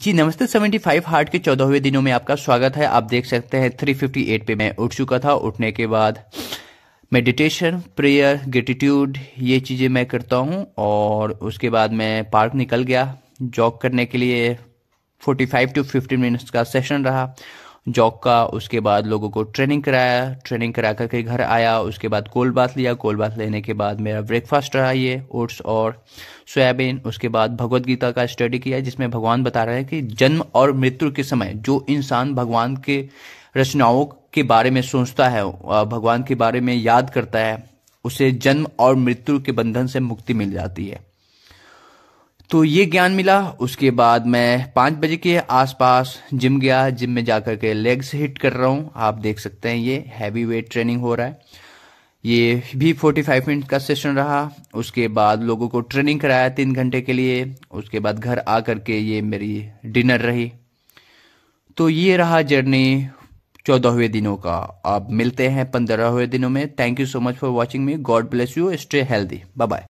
जी नमस्ते 75 हार्ट के चौदहवें दिनों में आपका स्वागत है आप देख सकते हैं 358 पे मैं उठ चुका था उठने के बाद मेडिटेशन प्रेयर ग्रेटिट्यूड ये चीज़ें मैं करता हूँ और उसके बाद मैं पार्क निकल गया जॉग करने के लिए 45 टू फिफ्टीन मिनट्स का सेशन रहा जॉक का उसके बाद लोगों को ट्रेनिंग कराया ट्रेनिंग करा करके घर आया उसके बाद कोल्ड बाथ लिया कोल्ड बाथ लेने के बाद मेरा ब्रेकफास्ट रहा ये ओट्स और सोयाबीन उसके बाद भगवत गीता का स्टडी किया जिसमें भगवान बता रहे हैं कि जन्म और मृत्यु के समय जो इंसान भगवान के रचनाओं के बारे में सोचता है भगवान के बारे में याद करता है उसे जन्म और मृत्यु के बंधन से मुक्ति मिल जाती है तो ये ज्ञान मिला उसके बाद मैं पाँच बजे के आसपास जिम गया जिम में जा कर के लेग्स हिट कर रहा हूँ आप देख सकते हैं ये हैवी वेट ट्रेनिंग हो रहा है ये भी 45 मिनट का सेशन रहा उसके बाद लोगों को ट्रेनिंग कराया तीन घंटे के लिए उसके बाद घर आ कर के ये मेरी डिनर रही तो ये रहा जर्नी चौदहवें दिनों का अब मिलते हैं पंद्रहवें दिनों में thank you so much for watching me God bless you stay healthy bye bye